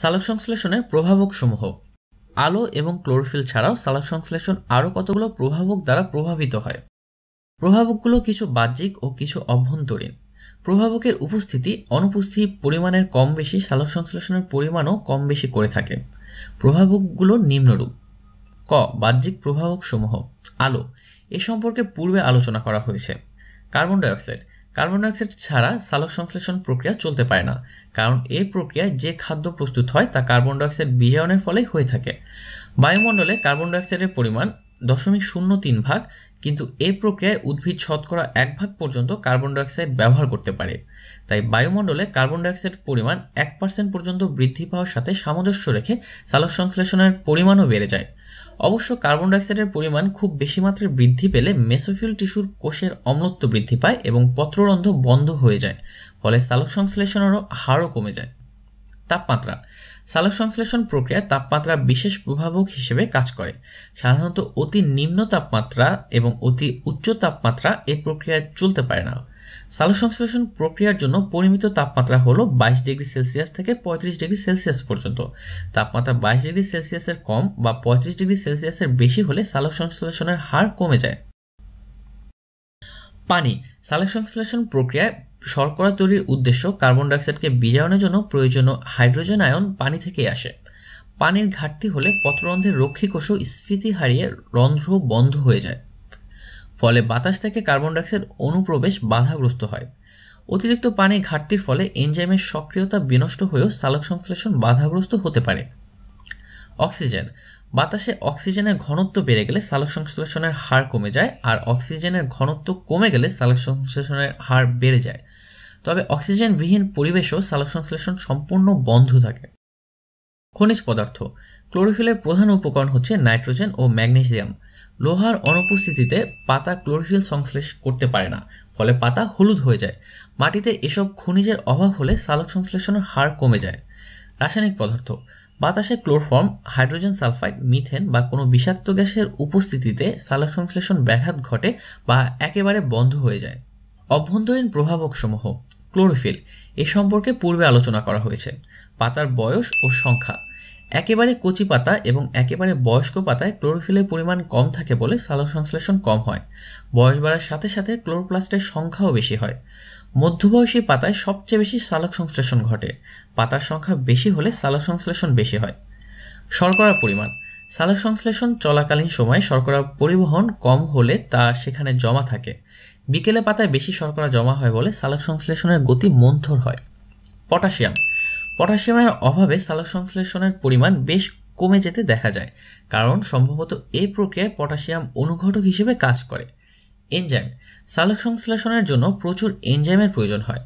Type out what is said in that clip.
সালোক সংশ্লেষণের প্রভাবক সমূহ আলো এবং ক্লোরোফিল ছাড়াও সালোক সংশ্লেষণ আরও কতগুলো প্রভাবক দ্বারা প্রভাবিত হয় প্রভাবকগুলো কিছু বাহ্যিক ও কিছু অভ্যন্তরীণ প্রভাবকের উপস্থিতি অনুপস্থিতি পরিমাণের কম বেশি সালক সংশ্লেষণের পরিমাণও কম বেশি করে থাকে প্রভাবকগুলো নিম্নরূপ ক বাহ্যিক প্রভাবক সমূহ আলো এ সম্পর্কে পূর্বে আলোচনা করা হয়েছে কার্বন ডাইঅক্সাইড কার্বন ডাইঅক্সাইড ছাড়া সালোক সংশ্লেষণ প্রক্রিয়া চলতে পারে না কারণ এই প্রক্রিয়ায় যে খাদ্য প্রস্তুত হয় তা কার্বন ডাইঅক্সাইড বিজয়নের ফলেই হয়ে থাকে বায়ুমণ্ডলে কার্বন ডাইঅক্সাইডের পরিমাণ দশমিক শূন্য তিন ভাগ কিন্তু এই প্রক্রিয়ায় উদ্ভিদ শতকরা এক ভাগ পর্যন্ত কার্বন ডাইঅক্সাইড ব্যবহার করতে পারে তাই বায়ুমণ্ডলে কার্বন ডাইঅক্সাইড পরিমাণ এক পার্সেন্ট পর্যন্ত বৃদ্ধি পাওয়ার সাথে সামঞ্জস্য রেখে সালোক সংশ্লেষণের পরিমাণও বেড়ে যায় অবশ্য কার্বন ডাইঅক্সাইডের পরিমাণ খুব বেশি মাত্রায় বৃদ্ধি পেলে মেসোফিল টিস্যুর কোষের অম্লত্ব বৃদ্ধি পায় এবং পত্ররন্ধ বন্ধ হয়ে যায় ফলে সালক সংশ্লেষণেরও হারও কমে যায় তাপমাত্রা সালক সংশ্লেষণ প্রক্রিয়ায় তাপমাত্রা বিশেষ প্রভাবক হিসেবে কাজ করে সাধারণত অতি নিম্ন তাপমাত্রা এবং অতি উচ্চ তাপমাত্রা এই প্রক্রিয়ায় চলতে পারে না সালো সংশ্লেষণ প্রক্রিয়ার জন্য পরিমিত তাপমাত্রা হলো বাইশ ডিগ্রি সেলসিয়াস থেকে পঁয়ত্রিশ ডিগ্রি সেলসিয়াস পর্যন্ত তাপমাত্রা বাইশ ডিগ্রি সেলসিয়াসের কম বা পঁয়ত্রিশ ডিগ্রি সেলসিয়াসের বেশি হলে সালো সংশ্লেষণের হার কমে যায় পানি সালো সংশ্লেষণ প্রক্রিয়ায় শর্করা তৈরির উদ্দেশ্য কার্বন ডাইঅক্সাইডকে বিজায়নের জন্য প্রয়োজনীয় হাইড্রোজেন আয়ন পানি থেকে আসে পানির ঘাটতি হলে পত্ররন্ধ্রের রক্ষী কোষ স্ফীতি হারিয়ে রন্ধ্র বন্ধ হয়ে যায় ফলে বাতাস থেকে কার্বন ডাইঅক্সাইড অনুপ্রবেশ বাধাগ্রস্ত হয় অতিরিক্ত পানি ঘাটতির ফলে এনজাইমের সক্রিয়তা বিনষ্ট হয়েও সালক সংশ্লেষণ বাধাগ্রস্ত হতে পারে অক্সিজেন বাতাসে অক্সিজেনের ঘনত্ব বেড়ে গেলে সালক সংশ্লেষণের হার কমে যায় আর অক্সিজেনের ঘনত্ব কমে গেলে সালক সংশ্লেষণের হার বেড়ে যায় তবে অক্সিজেনবিহীন পরিবেশেও সালক সংশ্লেষণ সম্পূর্ণ বন্ধ থাকে খনিজ পদার্থ ক্লোরোফিলের প্রধান উপকরণ হচ্ছে নাইট্রোজেন ও ম্যাগনেসিয়াম লোহার অনুপস্থিতিতে পাতা ক্লোরোফিল সংশ্লেষ করতে পারে না ফলে পাতা হলুদ হয়ে যায় মাটিতে এসব খনিজের অভাব হলে সালক সংশ্লেষণের হার কমে যায় রাসায়নিক পদার্থ বাতাসে ক্লোরফর্ম হাইড্রোজেন সালফাইড মিথেন বা কোনো বিষাক্ত গ্যাসের উপস্থিতিতে সালক সংশ্লেষণ ব্যাঘাত ঘটে বা একেবারে বন্ধ হয়ে যায় অভ্যন্তরীণ প্রভাবক সমূহ ক্লোরোফিল এ সম্পর্কে পূর্বে আলোচনা করা হয়েছে পাতার বয়স ও সংখ্যা একেবারে কচি পাতা এবং একেবারে বয়স্ক পাতায় ক্লোরোফিলের পরিমাণ কম থাকে বলে সংশ্লেষণ কম হয় বয়স বাড়ার সাথে সাথে ক্লোরোপ্লাস্টের সংখ্যাও বেশি হয় মধ্যবয়সী পাতায় সবচেয়ে বেশি সালক সংশ্লেষণ ঘটে পাতার সংখ্যা বেশি হলে সালোক সংশ্লেষণ বেশি হয় শর্করার পরিমাণ সালোক সংশ্লেষণ চলাকালীন সময়ে শর্করা পরিবহন কম হলে তা সেখানে জমা থাকে বিকেলে পাতায় বেশি শর্করা জমা হয় বলে সালক সংশ্লেষণের গতি মন্থর হয় পটাশিয়াম পটাশিয়ামের অভাবে সালোকসংশ্লেষণের পরিমাণ বেশ কমে যেতে দেখা যায় কারণ সম্ভবত এই প্রক্রিয়ায় পটাশিয়াম অনুঘটক হিসেবে কাজ করে এনজাইম সালোকসংশ্লেষণের জন্য প্রচুর এনজাইমের প্রয়োজন হয়